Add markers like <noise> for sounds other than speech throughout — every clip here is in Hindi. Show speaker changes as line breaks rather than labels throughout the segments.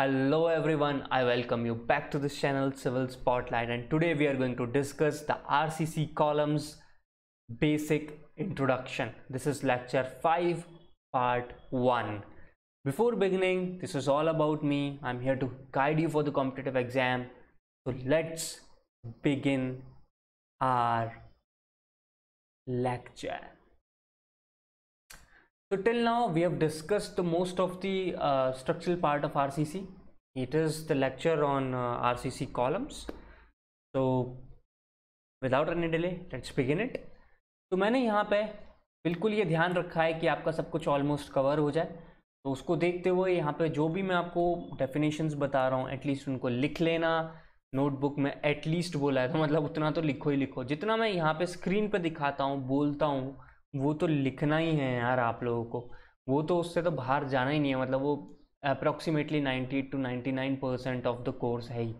hello everyone i welcome you back to this channel civil spotlight and today we are going to discuss the rcc columns basic introduction this is lecture 5 part 1 before beginning this is all about me i'm here to guide you for the competitive exam so let's begin our lecture So till now we have discussed most of the uh, structural part of RCC. It is the lecture on uh, RCC columns. So without any delay let's begin it. तो मैंने यहाँ पे बिल्कुल ये ध्यान रखा है कि आपका सब कुछ ऑलमोस्ट कवर हो जाए तो उसको देखते हुए यहाँ पे जो भी मैं आपको डेफिनेशंस बता रहा हूँ एटलीस्ट उनको लिख लेना नोटबुक में एटलीस्ट बोला है तो मतलब उतना तो लिखो ही लिखो जितना मैं यहाँ पे स्क्रीन पे दिखाता हूँ बोलता हूँ वो तो लिखना ही है यार आप लोगों को वो तो उससे तो बाहर जाना ही नहीं है मतलब वो approximately ninety two ninety nine percent of the course है ही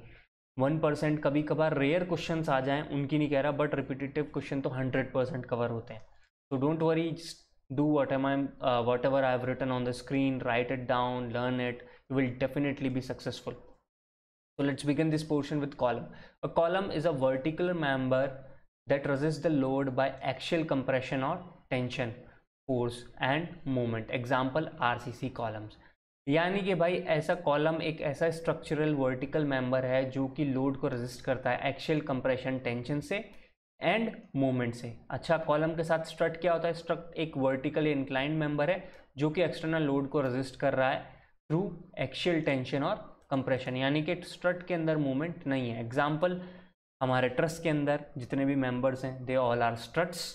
वन परसेंट कभी कभार रेयर क्वेश्चन आ जाएं उनकी नहीं कह रहा बट रिपीटेटिव क्वेश्चन तो हंड्रेड परसेंट कवर होते हैं तो don't worry do what am I whatever I have written on the screen write it down learn it you will definitely be successful So let's begin this portion with column a column is a vertical member that resist the load by axial compression और tension force and moment example RCC columns यानी कि भाई ऐसा कॉलम एक ऐसा स्ट्रक्चरल वर्टिकल मेंबर है जो कि लोड को रजिस्ट करता है एक्शियल कंप्रेशन टेंशन से एंड मोमेंट से अच्छा कॉलम के साथ स्ट्रट क्या होता है स्ट्रक्ट एक वर्टिकल इंक्लाइंड मेंबर है जो कि एक्सटर्नल लोड को रजिस्ट कर रहा है थ्रू एक्शियल टेंशन और कंप्रेशन यानी कि स्ट्रट के अंदर मूवमेंट नहीं है एग्जाम्पल हमारे ट्रस्ट के अंदर जितने भी मेंबर्स हैं दे ऑल आर स्ट्रट्स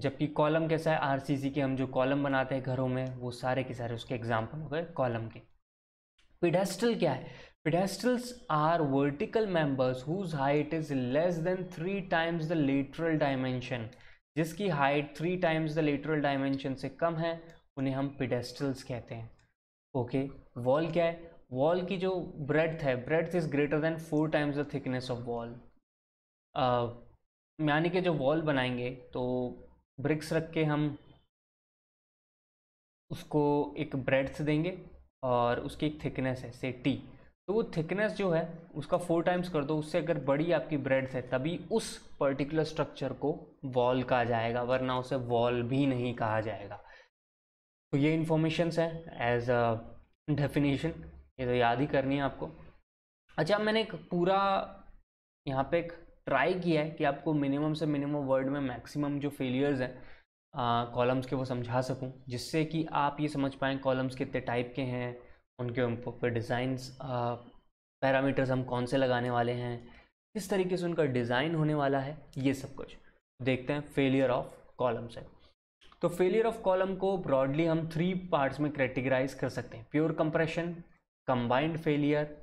जबकि कॉलम कैसा है आरसीसी के हम जो कॉलम बनाते हैं घरों में वो सारे के सारे उसके एग्जाम्पल हो गए कॉलम के पिडेस्टल क्या है pedestals are vertical members whose height is less than three times the lateral dimension जिसकी height three times the lateral dimension से कम है उन्हें हम पिडेस्टल्स कहते हैं ओके वॉल क्या है वॉल की जो ब्रेड्थ है breadth is greater than four times the thickness of wall यानी कि जो वॉल बनाएंगे तो ब्रिक्स रख के हम उसको एक ब्रेड्स देंगे और उसकी एक थिकनेस है से टी तो वो थिकनेस जो है उसका फोर टाइम्स कर दो उससे अगर बड़ी आपकी ब्रेड्स है तभी उस पर्टिकुलर स्ट्रक्चर को वॉल कहा जाएगा वरना उसे वॉल भी नहीं कहा जाएगा तो ये इन्फॉर्मेशन है एज अ डेफिनेशन ये तो याद ही करनी है आपको अच्छा मैंने एक पूरा यहाँ पे एक ट्राई किया है कि आपको मिनिमम से मिनिमम वर्ड में मैक्सिमम जो फेलियर्स हैं कॉलम्स के वो समझा सकूं जिससे कि आप ये समझ पाएँ कॉलम्स कितने टाइप के हैं उनके ऊपर डिज़ाइंस पैरामीटर्स हम कौन से लगाने वाले हैं किस तरीके से उनका डिज़ाइन होने वाला है ये सब कुछ देखते हैं फेलियर ऑफ कॉलम से तो फेलियर ऑफ कॉलम को ब्रॉडली हम थ्री पार्ट्स में कैटेगराइज कर सकते हैं pure compression combined failure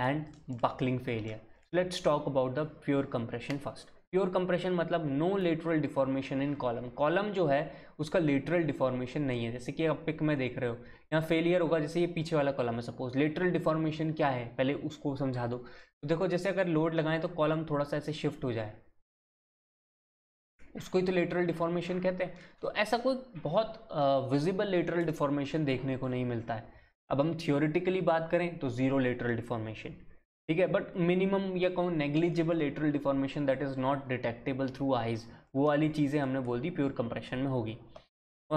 and buckling failure let's talk about the pure compression first pure compression मतलब no lateral deformation in column column जो है उसका लेटरल डिफॉर्मेशन नहीं है जैसे कि आप पिक में देख रहे हो यहाँ फेलियर होगा जैसे ये पीछे वाला कॉलम है सपोज लेटरल डिफॉर्मेशन क्या है पहले उसको समझा दो तो देखो जैसे अगर लोड लगाएं तो कॉलम थोड़ा सा ऐसे शिफ्ट हो जाए उसको ही तो लेटरल डिफॉर्मेशन कहते हैं तो ऐसा कोई बहुत विजिबल लेटरल डिफॉर्मेशन देखने को नहीं मिलता है अब हम थियोरिटिकली बात करें तो ज़ीरो लेटरल डिफॉर्मेशन ठीक है बट मिनिमम या कहूँ negligible lateral deformation that is not detectable through eyes वो वाली चीज़ें हमने बोल दी प्योर कंप्रेशन में होगी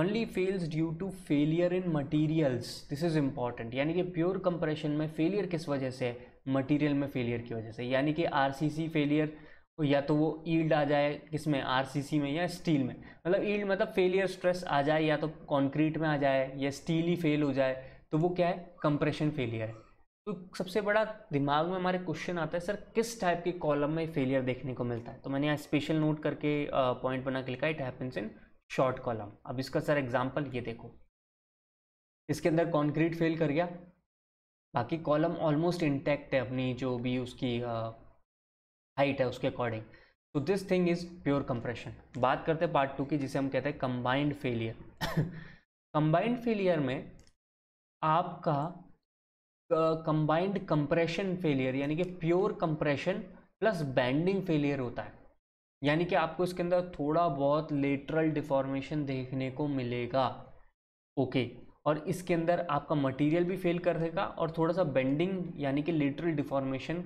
only fails due to failure in materials this is important यानी कि प्योर कंप्रेशन में फेलियर किस वजह से है मटीरियल में फेलियर की वजह से यानी कि आर फेलियर या तो वो ईल्ड आ जाए किस में आर में या स्टील में मतलब ईल्ड मतलब फेलियर स्ट्रेस आ जाए या तो कॉन्क्रीट में आ जाए या स्टील ही फेल हो जाए तो वो क्या है कंप्रेशन फेलियर है तो सबसे बड़ा दिमाग में हमारे क्वेश्चन आता है सर किस टाइप के कॉलम में फेलियर देखने को मिलता है तो मैंने यहाँ स्पेशल नोट करके पॉइंट बना के लिखा it happens in short column अब इसका सर एग्जाम्पल ये देखो इसके अंदर कॉन्क्रीट फेल कर गया बाकी कॉलम ऑलमोस्ट इंटैक्ट है अपनी जो भी उसकी हाइट है उसके अकॉर्डिंग तो this thing is pure compression बात करते हैं पार्ट टू की जिसे हम कहते हैं कंबाइंड फेलियर कंबाइंड फेलियर में आपका कंबाइंड कंप्रेशन फेलियर यानी कि pure compression plus bending failure होता है यानी कि आपको इसके अंदर थोड़ा बहुत लेटरल डिफॉर्मेशन देखने को मिलेगा ओके okay. और इसके अंदर आपका मटेरियल भी फेल कर देगा और थोड़ा सा बेंडिंग यानी कि लेटरल डिफॉर्मेशन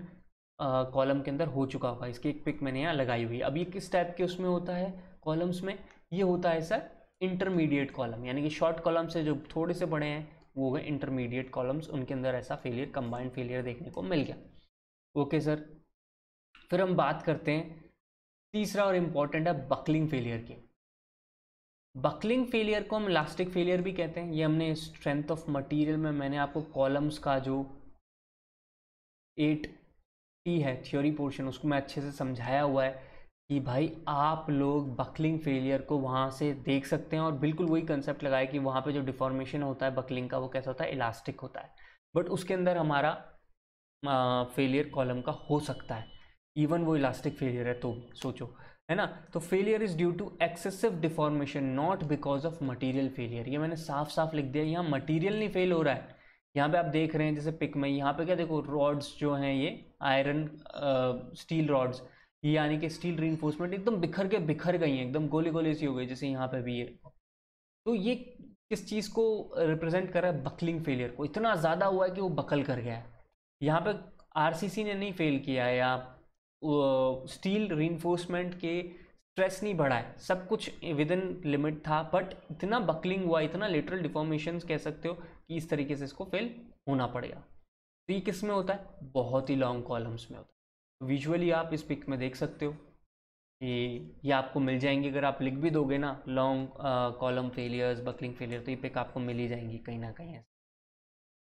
कॉलम के अंदर हो चुका होगा इसकी एक पिक मैंने यहाँ लगाई हुई अब ये किस टाइप के उसमें होता है कॉलम्स में ये होता है सर इंटरमीडिएट कॉलम यानी कि शॉर्ट कॉलम से जो थोड़े से बड़े हैं वो हुए इंटरमीडिएट कॉलम्स उनके अंदर ऐसा फेलियर कंबाइंड फेलियर देखने को मिल गया ओके okay, सर फिर हम बात करते हैं तीसरा और इम्पॉर्टेंट है बकलिंग फेलियर की बकलिंग फेलियर को हम इलास्टिक फेलियर भी कहते हैं ये हमने स्ट्रेंथ ऑफ मटेरियल में मैंने आपको कॉलम्स का जो एट टी है थ्योरी पोर्शन उसको मैं अच्छे से समझाया हुआ है कि भाई आप लोग बकलिंग फेलियर को वहाँ से देख सकते हैं और बिल्कुल वही कंसेप्ट लगाए कि वहाँ पे जो डिफॉर्मेशन होता है बकलिंग का वो कैसा होता है इलास्टिक होता है बट उसके अंदर हमारा फेलियर कॉलम का हो सकता है इवन वो इलास्टिक फेलियर है तो सोचो है ना तो failure is due to excessive deformation not because of material failure ये मैंने साफ साफ लिख दिया यहाँ मटीरियल नहीं फेल हो रहा है यहाँ पे आप देख रहे हैं जैसे पिक में यहाँ पे क्या देखो रॉड्स जो हैं ये आयरन स्टील रॉड्स यानी कि स्टील री एकदम बिखर के बिखर गई हैं एकदम गोले गोली सी हो गई जैसे यहाँ पे भी ये तो ये किस चीज़ को रिप्रेजेंट कर रहा है बकलिंग फेलियर को इतना ज़्यादा हुआ है कि वो बकल कर गया है यहाँ पे आरसीसी ने नहीं फेल किया है या स्टील री के स्ट्रेस नहीं बढ़ा है सब कुछ विद इन लिमिट था बट इतना बकलिंग हुआ इतना लेटरल डिफॉर्मेशन कह सकते हो कि इस तरीके से इसको फेल होना पड़ेगा तो ये किस में होता है बहुत ही लॉन्ग कॉलम्स में होता है विजुअली आप इस पिक में देख सकते हो कि ये आपको मिल जाएंगे अगर आप लिख भी दोगे ना long column failures buckling failure तो ये पिक आपको मिल ही जाएंगी कहीं ना कहीं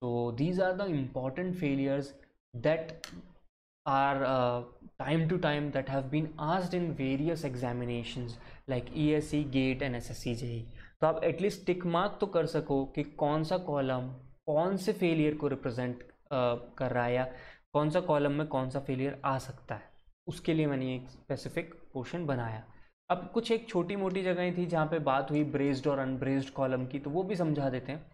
तो these are the important failures that time that have been asked in various examination like E S C GATE and S S C G तो आप एटलीस्ट टिक मार्क तो कर सको कि कौन सा कॉलम कौन से फेलियर को रिप्रेजेंट uh, कर रहा है या कौन सा कॉलम में कौन सा फेलियर आ सकता है उसके लिए मैंने एक स्पेसिफिक पोर्शन बनाया अब कुछ एक छोटी मोटी जगहें थी जहाँ पे बात हुई ब्रेस्ड और अनब्रेस्ड कॉलम की तो वो भी समझा देते हैं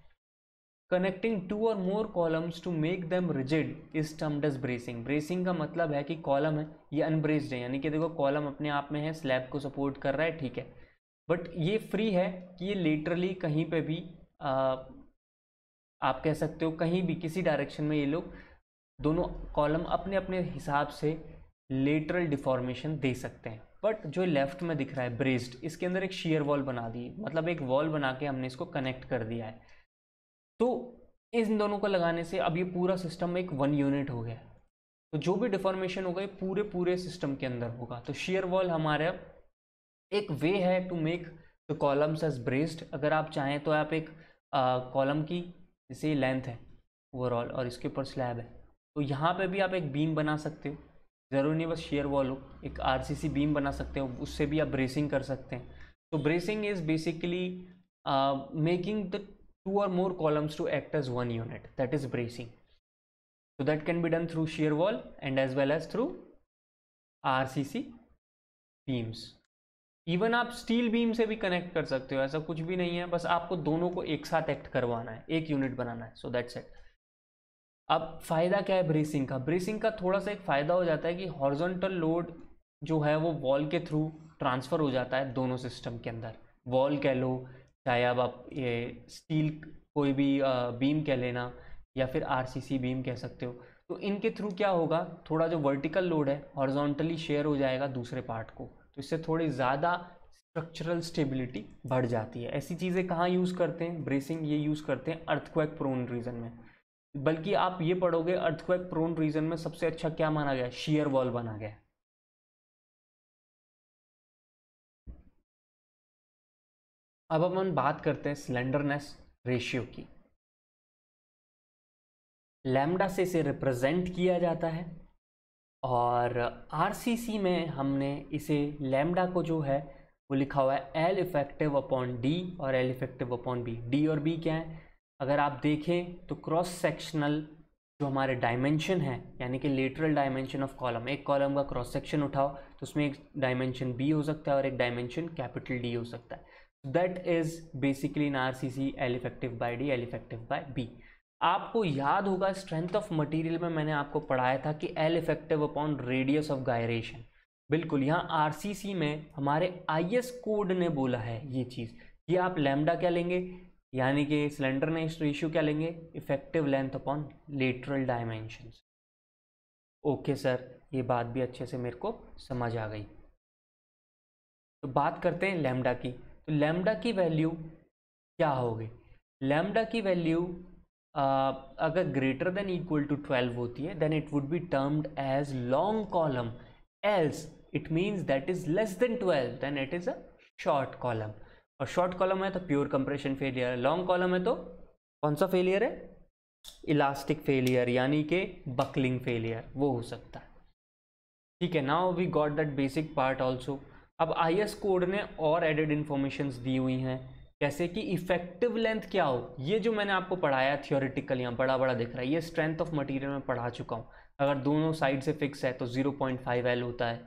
कनेक्टिंग टू और more columns to make them rigid is termed as bracing bracing का मतलब है कि कॉलम है ये अनब्रेस्ड है यानी कि देखो कॉलम अपने आप में है स्लैब को सपोर्ट कर रहा है ठीक है बट ये फ्री है कि ये लेटरली कहीं पर भी आ, आप कह सकते हो कहीं भी किसी डायरेक्शन में ये लोग दोनों कॉलम अपने अपने हिसाब से लेटरल डिफॉर्मेशन दे सकते हैं बट जो लेफ्ट में दिख रहा है ब्रेस्ड इसके अंदर एक शेयर वॉल बना दी मतलब एक वॉल बना के हमने इसको कनेक्ट कर दिया है तो इन दोनों को लगाने से अब ये पूरा सिस्टम एक वन यूनिट हो गया तो जो भी डिफॉर्मेशन होगा ये पूरे पूरे सिस्टम के अंदर होगा तो शेयर वॉल हमारे एक वे है to make the columns as braced अगर आप चाहें तो आप एक कॉलम की जैसे लेंथ है ओवरऑल और इसके ऊपर स्लैब है तो यहाँ पे भी आप एक बीम बना सकते हो ज़रूरी नहीं बस शेयर वॉल हो एक आरसीसी बीम बना सकते हो उससे भी आप ब्रेसिंग कर सकते हैं तो bracing is basically making the two और more columns to act as one unit that is bracing so that can be done through shear wall and as well as through or beams even आप स्टील बीम से भी कनेक्ट कर सकते हो ऐसा कुछ भी नहीं है बस आपको दोनों को एक साथ एक्ट करवाना है एक यूनिट बनाना है सो दैट्स एट अब फ़ायदा क्या है ब्रेसिंग का ब्रेसिंग का थोड़ा सा एक फ़ायदा हो जाता है कि हॉर्जोंटल लोड जो है वो वॉल के थ्रू ट्रांसफ़र हो जाता है दोनों सिस्टम के अंदर वॉल कह लो चाहे अब आप ये स्टील कोई भी बीम कह लेना या फिर आरसीसी बीम कह सकते हो तो इनके थ्रू क्या होगा थोड़ा जो वर्टिकल लोड है हॉर्जोंटली शेयर हो जाएगा दूसरे पार्ट को तो इससे थोड़ी ज़्यादा स्ट्रक्चरल स्टेबिलिटी बढ़ जाती है ऐसी चीज़ें कहाँ यूज़ करते हैं ब्रेसिंग ये यूज़ करते हैं अर्थक्वैक प्रोन रीजन में बल्कि आप ये पढ़ोगे अर्थक्वेक प्रोन रीजन में सबसे अच्छा क्या माना गया शियर वॉल बना गया अब हम बात करते हैं स्लेंडरनेस रेशियो की लैम्डा से इसे रिप्रेजेंट किया जाता है और आरसीसी में हमने इसे लैम्डा को जो है वो लिखा हुआ है एल इफेक्टिव अपॉन डी और L effective upon B D और बी क्या है अगर आप देखें तो क्रॉस सेक्शनल जो हमारे डायमेंशन है यानी कि लेटरल डायमेंशन ऑफ कॉलम एक कॉलम का क्रॉस सेक्शन उठाओ तो उसमें एक डायमेंशन बी हो सकता है और एक डायमेंशन कैपिटल डी हो सकता है that is basically in R C C L effective by D L effective by B आपको याद होगा स्ट्रेंथ ऑफ मटीरियल में मैंने आपको पढ़ाया था कि L effective upon radius of gyration बिल्कुल यहाँ आर सी सी में हमारे आई एस कोड ने बोला है ये चीज़ ये आप लैमडा क्या लेंगे यानी कि इस रेशियो क्या लेंगे effective length upon lateral dimension okay sir ये बात भी अच्छे से मेरे को समझ आ गई तो बात करते हैं लेमडा की तो लेमडा की वैल्यू क्या होगी लेमडा की वैल्यू अगर greater than equal to twelve होती है then it would be termed as long column else it means that is less than twelve then it is a short column और शॉर्ट कॉलम है तो प्योर कंप्रेशन फेलियर है लॉन्ग कॉलम है तो कौन सा फेलियर है इलास्टिक फेलियर यानी कि बकलिंग फेलियर वो हो सकता है ठीक है now we got that basic part also अब आई एस कोड ने और एडेड इन्फॉर्मेशन दी हुई हैं जैसे कि इफेक्टिव लेंथ क्या हो ये जो मैंने आपको पढ़ाया थियोरिटिकल यहाँ बड़ा बड़ा दिख रहा है ये स्ट्रेंथ ऑफ मटेरियल में पढ़ा चुका हूँ अगर दोनों साइड से फिक्स है तो 0.5 एल होता है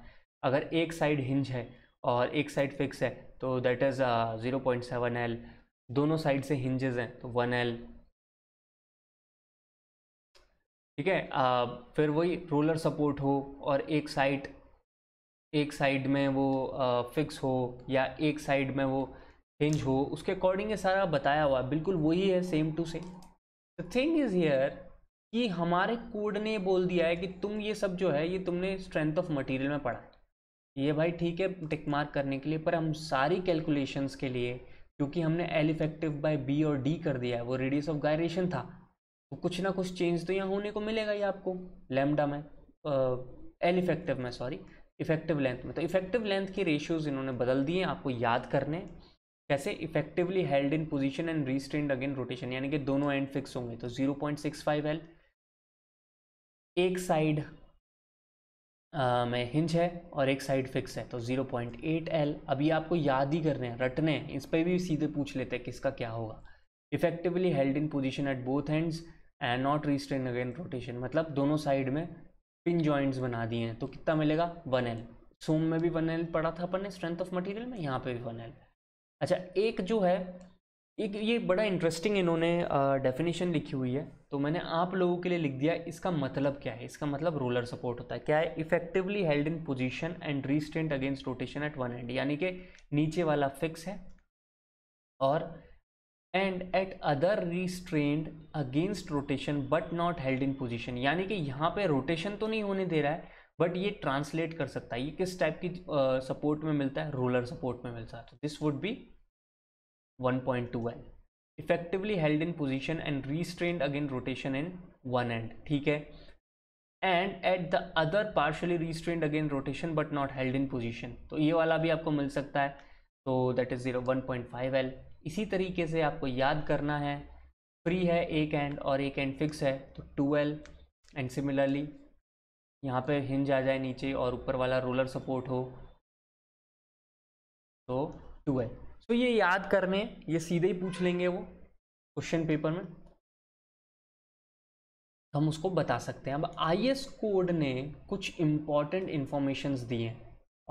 अगर एक साइड हिंज है और एक साइड फिक्स है तो that is zero point seven L दोनों साइड से हिंजेस हैं तो वन एल ठीक है आ, uh, फिर वही रोलर सपोर्ट हो और एक साइड एक साइड में वो फिक्स uh, हो या एक साइड में वो हिंज हो उसके अकॉर्डिंग ये सारा बताया हुआ बिल्कुल वही है same to same the thing is here कि हमारे कोड ने बोल दिया है कि तुम ये सब जो है ये तुमने स्ट्रेंथ ऑफ मटेरियल में पढ़ा ये भाई ठीक है टिक मार्क करने के लिए पर हम सारी कैलकुलेशंस के लिए क्योंकि हमने एल इफेक्टिव बाय बी और डी कर दिया है वो रेडियस ऑफ गायरेशन था तो कुछ ना कुछ चेंज तो यहाँ होने को मिलेगा ही आपको लेमडा में एल इफेक्टिव में सॉरी इफेक्टिव लेंथ में तो इफेक्टिव लेंथ के रेशियोज इन्होंने बदल दिए आपको याद करने कैसे effectively held in position and restrained against rotation यानी कि दोनों एंड फिक्स होंगे तो फाइव एल एक साइड में हिंज है और एक साइड फिक्स है तो एट एल अभी आपको याद ही करने हैं रटने हैं इस पर भी सीधे पूछ लेते हैं किसका क्या होगा effectively held in position at both hands and not restrained against rotation मतलब दोनों साइड में पिन जॉइंट्स बना दिए हैं तो कितना मिलेगा वन एल सोम में भी वन एल पड़ा था अपन ने स्ट्रेंथ ऑफ मटेरियल में यहाँ पे भी वन एल अच्छा एक जो है एक ये बड़ा इंटरेस्टिंग इन्होंने डेफिनेशन लिखी हुई है तो मैंने आप लोगों के लिए लिख दिया इसका मतलब क्या है इसका मतलब रोलर सपोर्ट होता है क्या है effectively held in position and restrained against rotation at one end यानी कि नीचे वाला फिक्स है और end at other restrained against rotation but not held in position यानी कि यहाँ पे रोटेशन तो नहीं होने दे रहा है बट ये ट्रांसलेट कर सकता है ये किस टाइप की सपोर्ट uh, में मिलता है रोलर सपोर्ट में मिलता है तो this would be one point two L effectively held in position and restrained against rotation in one end ठीक है and at the other partially restrained against rotation but not held in position तो ये वाला भी आपको मिल सकता है तो that is zero one point five L इसी तरीके से आपको याद करना है फ्री है एक एंड और एक एंड फिक्स है तो टू एल एंड सिमिलरली यहाँ पे हिंज आ जाए नीचे और ऊपर वाला रोलर सपोर्ट हो तो टू एल तो ये याद करने ये सीधे ही पूछ लेंगे वो क्वेश्चन पेपर में हम उसको बता सकते हैं अब आई कोड ने कुछ इम्पॉर्टेंट इन्फॉर्मेशंस दी हैं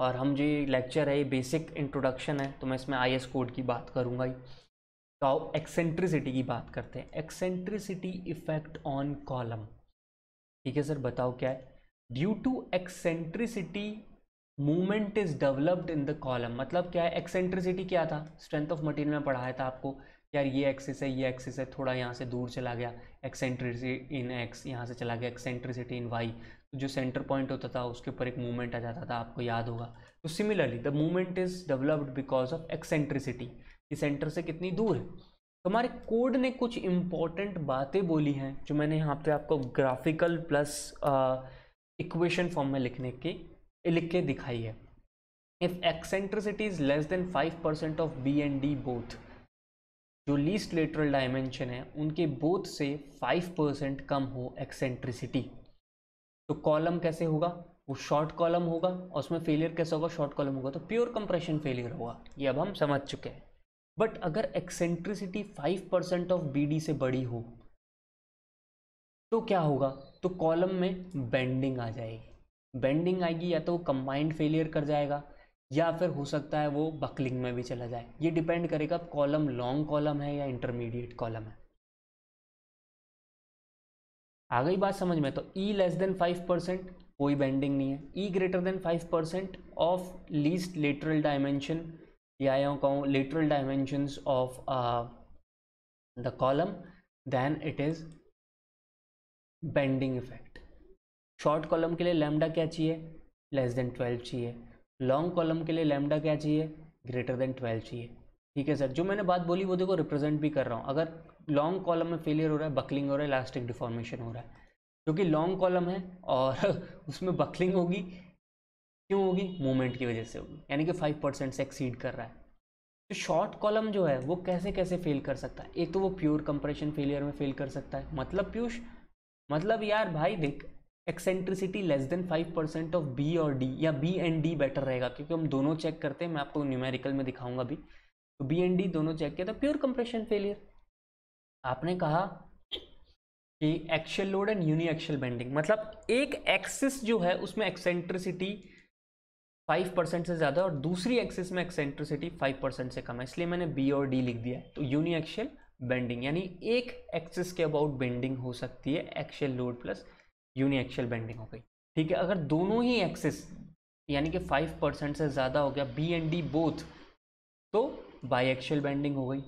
और हम जो लेक्चर है ये बेसिक इंट्रोडक्शन है तो मैं इसमें आई कोड की बात करूंगा ही तो आओ एक्सेंट्रिसिटी की बात करते हैं एक्सेंट्रिसिटी इफेक्ट ऑन कॉलम ठीक है सर बताओ क्या है due to eccentricity movement is developed in the column मतलब क्या है एक्सेंट्रिसिटी क्या था स्ट्रेंथ ऑफ मटेरियल में पढ़ाया था आपको यार ये एक्सिस है ये एक्सिस है थोड़ा यहाँ से दूर चला गया एक्सेंट्रिसिटी इन एक्स यहाँ से चला गया एक्सेंट्रिसिटी इन वाई जो सेंटर पॉइंट होता था उसके ऊपर एक मूवमेंट आ जाता था आपको याद होगा तो similarly the movement is developed because of eccentricity कि सेंटर से कितनी दूर है तो हमारे कोड ने कुछ इम्पॉर्टेंट बातें बोली हैं जो मैंने यहाँ पे आपको ग्राफिकल प्लस इक्वेशन फॉर्म में लिखने की लिख के दिखाई है if eccentricity is less than five percent of B and D both जो लीस्ट लेटरल डायमेंशन है उनके बोथ से फाइव परसेंट कम हो एक्सेंट्रिसिटी तो कॉलम कैसे होगा वो शॉर्ट कॉलम होगा और उसमें फेलियर कैसे होगा शॉर्ट कॉलम होगा तो प्योर कंप्रेशन फेलियर होगा ये अब हम समझ चुके हैं बट अगर eccentricity five percent of B D से बड़ी हो तो क्या होगा तो कॉलम में बेंडिंग आ जाएगी बेंडिंग आएगी या तो वो कंबाइंड फेलियर कर जाएगा या फिर हो सकता है वो बकलिंग में भी चला जाए ये डिपेंड करेगा कॉलम लॉन्ग कॉलम है या इंटरमीडिएट कॉलम है आ गई बात समझ में तो e less than five percent कोई बेंडिंग नहीं है e greater than five percent of least lateral dimension या यूँ कहूँ lateral dimension of the column then it is bending effect short column के लिए लैमडा क्या चाहिए लेस देन ट्वेल्व चाहिए लॉन्ग कॉलम के लिए लैमडा क्या चाहिए ग्रेटर देन ट्वेल्व चाहिए ठीक है सर जो मैंने बात बोली वो देखो रिप्रेजेंट भी कर रहा हूँ अगर लॉन्ग कॉलम में फेलियर हो रहा है बकलिंग हो रहा है इलास्टिक डिफॉर्मेशन हो रहा है क्योंकि लॉन्ग कॉलम है और <laughs> उसमें बकलिंग होगी क्यों होगी मूवमेंट की वजह से होगी यानी कि फाइव परसेंट से एक्सीड कर रहा है तो शॉर्ट कॉलम जो है वो कैसे कैसे फेल कर सकता है एक तो वो प्योर कंप्रेशन फेलियर में फेल कर सकता है मतलब पीयूष मतलब यार भाई देख eccentricity less than five percent of B और डी या बी एंड डी बेटर रहेगा क्योंकि हम दोनों चेक करते हैं मैं आपको न्यूमेरिकल में दिखाऊंगा अभी तो बी एंड डी दोनों चेक किया था प्योर कंप्रेशन फेलियर आपने कहा कि axial load and uniaxial bending मतलब एक एक्सिस जो है उसमें एक्सेंट्रिसिटी फाइव परसेंट से ज़्यादा और दूसरी एक्सिस में एक्सेंट्रिसिटी फाइव परसेंट से कम है इसलिए मैंने बी और डी लिख दिया है तो यूनि एक्शल बेंडिंग यानी एक एक्सिस के अबाउट बेंडिंग हो सकती है axial load plus uni bending हो गई ठीक है अगर दोनों ही एक्सिस यानी कि फाइव परसेंट से ज़्यादा हो गया बी एंड डी बोथ तो बाई एक्शियल बेंडिंग हो गई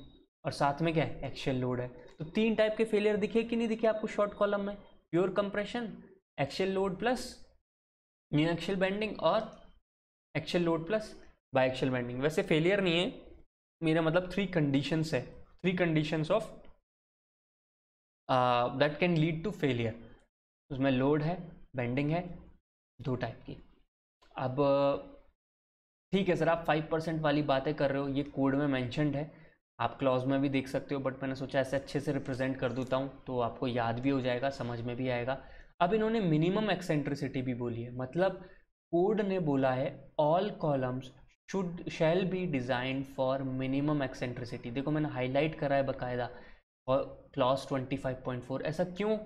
और साथ में क्या है एक्शियल लोड है तो तीन टाइप के फेलियर दिखे कि नहीं दिखे आपको शॉर्ट कॉलम में pure compression axial load plus uniaxial bending और axial load plus biaxial bending वैसे फेलियर नहीं है मेरा मतलब थ्री कंडीशंस है three conditions of that can lead to failure उसमें लोड है बेंडिंग है दो टाइप की अब ठीक है सर आप फाइव परसेंट वाली बातें कर रहे हो ये कोड में मैंशनड है आप क्लॉज में भी देख सकते हो बट मैंने सोचा ऐसे अच्छे से रिप्रेजेंट कर देता हूँ तो आपको याद भी हो जाएगा समझ में भी आएगा अब इन्होंने मिनिमम एक्सेंट्रिसिटी भी बोली है मतलब कोड ने बोला है all columns should shall be design for minimum eccentricity देखो मैंने हाईलाइट करा है बाकायदा और पॉइंट फोर ऐसा क्यों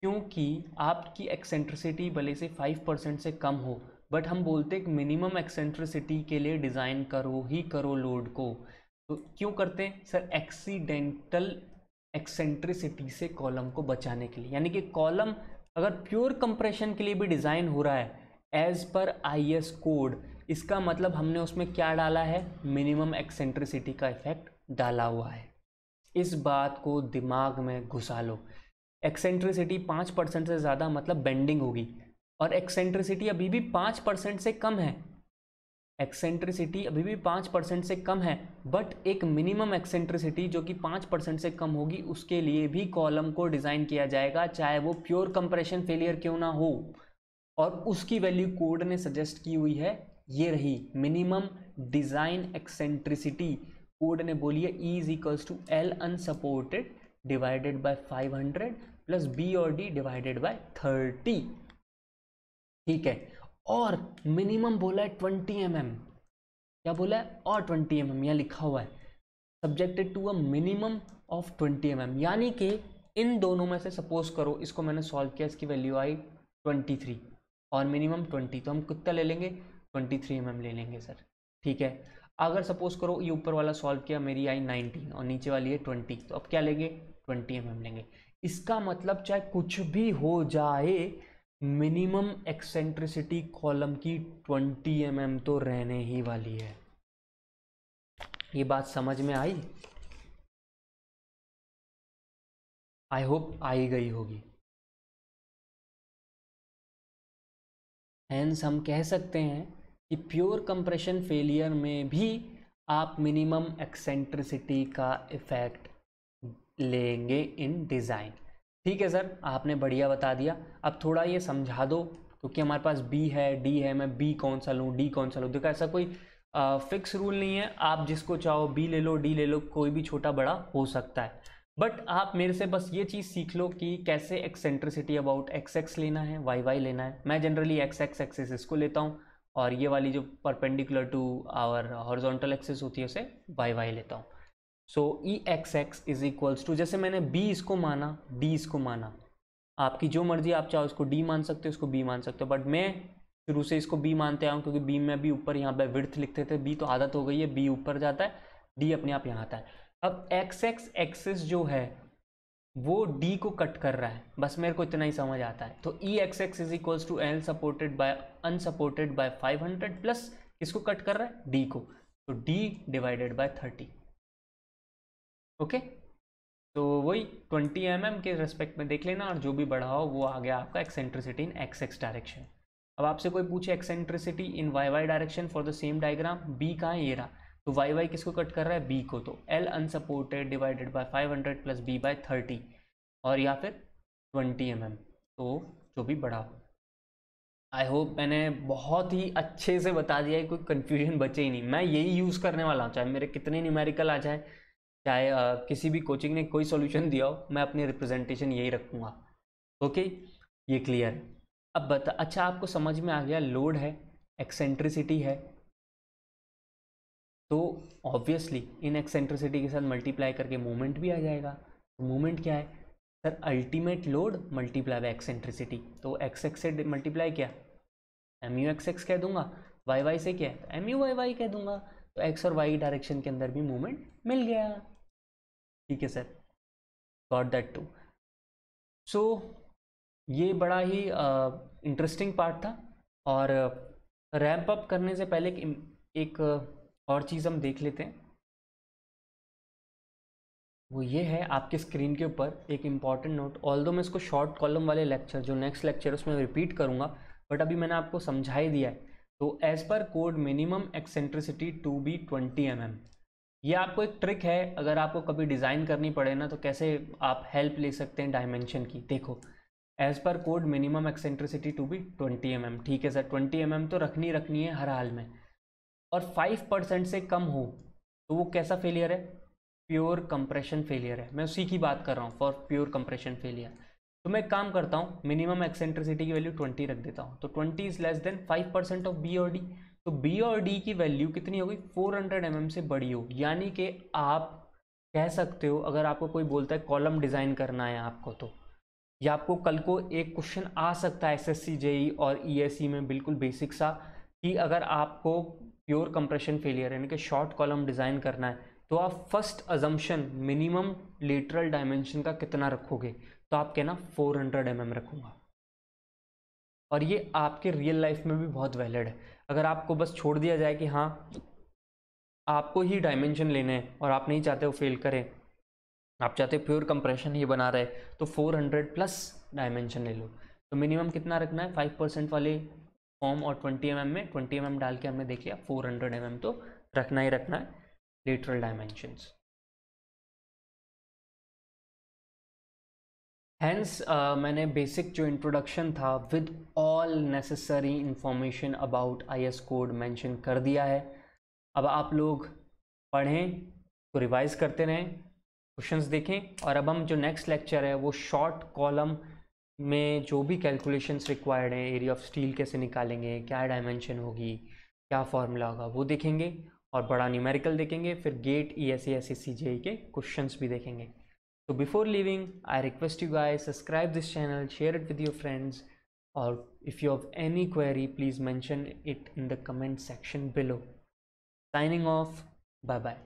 क्योंकि आपकी एक्सेंट्रिसिटी भले से फाइव परसेंट से कम हो बट हम बोलते हैं मिनिमम एक्सेंट्रिसिटी के लिए डिज़ाइन करो ही करो लोड को तो क्यों करते हैं सर एक्सीडेंटल एक्सेंट्रिसिटी से कॉलम को बचाने के लिए यानी कि कॉलम अगर प्योर कंप्रेशन के लिए भी डिज़ाइन हो रहा है as per I S code इसका मतलब हमने उसमें क्या डाला है मिनिमम एक्सेंट्रिसिटी का इफेक्ट डाला हुआ है इस बात को दिमाग में घुसा लो एक्सेंट्रिसिटी पाँच परसेंट से ज़्यादा मतलब बेंडिंग होगी और एक्सेंट्रिसिटी अभी भी पाँच परसेंट से कम है एक्सेंट्रिसिटी अभी भी पाँच परसेंट से कम है बट एक मिनिमम एक्सेंट्रिसिटी जो कि पाँच परसेंट से कम होगी उसके लिए भी कॉलम को डिज़ाइन किया जाएगा चाहे वो प्योर कंप्रेशन फेलियर क्यों ना हो और उसकी वैल्यू कोड ने सजेस्ट की हुई है ये रही मिनिमम डिज़ाइन एक्सेंट्रिसिटी कोड ने बोली है e is equals to L unsupported divided by 500 plus B और डी डिवाइडेड बाय 30 ठीक है और मिनिमम बोला है 20 एम mm. क्या बोला है और 20 एम एम यहाँ लिखा हुआ है subjected to a minimum of 20 M mm, यानी कि इन दोनों में से सपोज करो इसको मैंने सॉल्व किया इसकी वैल्यू आई 23 और मिनिमम 20 तो हम कितना ले लेंगे 23 थ्री mm ले लेंगे सर ठीक है अगर सपोज करो ये ऊपर वाला सॉल्व किया मेरी आई 19 और नीचे वाली है 20 तो अब क्या लेंगे ट्वेंटी एम लेंगे इसका मतलब चाहे कुछ भी हो जाए मिनिमम एक्सेंट्रिसिटी कॉलम की 20 एम mm तो रहने ही वाली है ये बात समझ में आई आई होप आई गई होगी हैंस हम कह सकते हैं कि प्योर कंप्रेशन फेलियर में भी आप मिनिमम एक्सेंट्रिसिटी का इफेक्ट लेंगे इन डिज़ाइन ठीक है सर आपने बढ़िया बता दिया अब थोड़ा ये समझा दो क्योंकि हमारे पास बी है डी है मैं बी कौन सा लूँ डी कौन सा लूँ देखो ऐसा कोई आ, फिक्स रूल नहीं है आप जिसको चाहो बी ले लो डी ले लो कोई भी छोटा बड़ा हो सकता है बट आप मेरे से बस ये चीज़ सीख लो कि कैसे एक्सेंट्रिसिटी अबाउट एक्स एक्स लेना है वाई वाई लेना है मैं जनरली एक्स एक्स एक्सेस इसको लेता हूँ और ये वाली जो perpendicular to our horizontal axis होती है उसे वाई वाई लेता हूँ so e X X is equals to जैसे मैंने बी इसको माना डी इसको माना आपकी जो मर्जी आप चाहो इसको डी मान सकते हो उसको बी मान सकते हो बट मैं शुरू से इसको बी मानते आया हूँ क्योंकि बी में भी ऊपर यहाँ पे विर्थ लिखते थे बी तो आदत हो गई है बी ऊपर जाता है डी अपने आप यहाँ आता है अब एक्स एक्स एक्सिस जो है वो डी को कट कर रहा है बस मेरे को इतना ही समझ आता है तो e X X is equals to L supported by unsupported by 500 plus किसको कट कर रहा है डी को तो डी डिवाइडेड बाय 30 ओके तो वही 20 एम mm के रेस्पेक्ट में देख लेना और जो भी बढ़ा हो वो आ गया आपका eccentricity in x x direction अब आपसे कोई पूछे eccentricity in y y direction for the same diagram बी कहाँ ये रहा तो वाई वाई किसको कट कर रहा है बी को तो L unsupported divided by five hundred plus B by thirty और या फिर ट्वेंटी एम mm, तो जो भी बढ़ाओ हो आई होप मैंने बहुत ही अच्छे से बता दिया है कोई कन्फ्यूजन बचे ही नहीं मैं यही यूज़ करने वाला हूँ चाहे मेरे कितने न्यूमेरिकल आ जाए चाहे किसी भी कोचिंग ने कोई सॉल्यूशन दिया हो मैं अपनी रिप्रेजेंटेशन यही रखूँगा ओके ये क्लियर है अब बता अच्छा आपको समझ में आ गया लोड है एक्सेंट्रिसिटी है तो ऑब्वियसली इन एक्सेंट्रिसिटी के साथ मल्टीप्लाई करके मोमेंट भी आ जाएगा तो मोमेंट क्या है sir ultimate load multiply by eccentricity तो एक्स एक्स से मल्टीप्लाई क्या एम यू एक्स एक्स कह दूंगा वाई वाई से क्या है एम यू वाई वाई कह दूंगा तो एक्स और वाई डायरेक्शन के अंदर भी मूवमेंट मिल गया ठीक है sir got that too so ये बड़ा ही इंटरेस्टिंग uh, पार्ट था और रैम्प uh, अप करने से पहले एक, एक uh, और चीज़ हम देख लेते हैं वो ये है आपके स्क्रीन के ऊपर एक इम्पॉर्टेंट नोट ऑल दो मैं इसको शॉर्ट कॉलम वाले लेक्चर जो नेक्स्ट लेक्चर उसमें रिपीट करूँगा बट अभी मैंने आपको समझा ही दिया है तो as per code minimum eccentricity to be twenty M M ये आपको एक ट्रिक है अगर आपको कभी डिज़ाइन करनी पड़े ना तो कैसे आप हेल्प ले सकते हैं डायमेंशन की देखो as per code minimum eccentricity to be 20 M mm. ठीक है सर 20 एम mm तो रखनी रखनी है हर हाल में और 5 परसेंट से कम हो तो वो कैसा फेलियर है प्योर कंप्रेशन फेलियर है मैं उसी की बात कर रहा हूँ फॉर प्योर कंप्रेशन फेलियर तो मैं काम करता हूँ मिनिमम एक्सेंट्रिसिटी की वैल्यू 20 रख देता हूँ तो 20 is less than 5 percent of B और डी तो बी और डी की वैल्यू कितनी होगी 400 हंड्रेड mm से बड़ी हो यानी कि आप कह सकते हो अगर आपको कोई बोलता है कॉलम डिज़ाइन करना है आपको तो या आपको कल को एक क्वेश्चन आ सकता है एस एस सी जेई और ई एस सी में बिल्कुल बेसिक सा कि अगर आपको प्योर कंप्रेशन फेलियर यानी कि शॉर्ट कॉलम डिज़ाइन करना है तो आप first assumption minimum lateral dimension का कितना रखोगे तो आप कहना फोर हंड्रेड mm रखूँगा और ये आपके रियल लाइफ में भी बहुत वैलिड है अगर आपको बस छोड़ दिया जाए कि हाँ आपको ही डायमेंशन लेने हैं और आप नहीं चाहते वो फेल करें आप चाहते प्योर कंप्रेशन ही बना रहे तो 400 प्लस डायमेंशन ले लो तो मिनिमम कितना रखना है 5 परसेंट वाले फॉर्म और 20 एम mm में 20 एम mm डाल के हमने देख लिया 400 एम mm तो रखना ही रखना है लेटरल डायमेंशंस हैंस uh, मैंने बेसिक जो इंट्रोडक्शन था with all necessary information about IS code mention कर दिया है अब आप लोग पढ़ें तो रिवाइज करते रहें क्वेश्चंस देखें और अब हम जो नेक्स्ट लेक्चर है वो शॉर्ट कॉलम में जो भी कैलकुलेशंस रिक्वायर्ड हैं एरिया ऑफ स्टील कैसे निकालेंगे क्या डायमेंशन होगी क्या फॉर्मूला होगा वो देखेंगे और बड़ा न्यूमेरिकल देखेंगे फिर GATE E S E S C J के क्वेश्चंस भी देखेंगे So before leaving, I request you guys subscribe this channel, share it with your friends or if you have any query, please mention it in the comment section below. Signing off. Bye bye.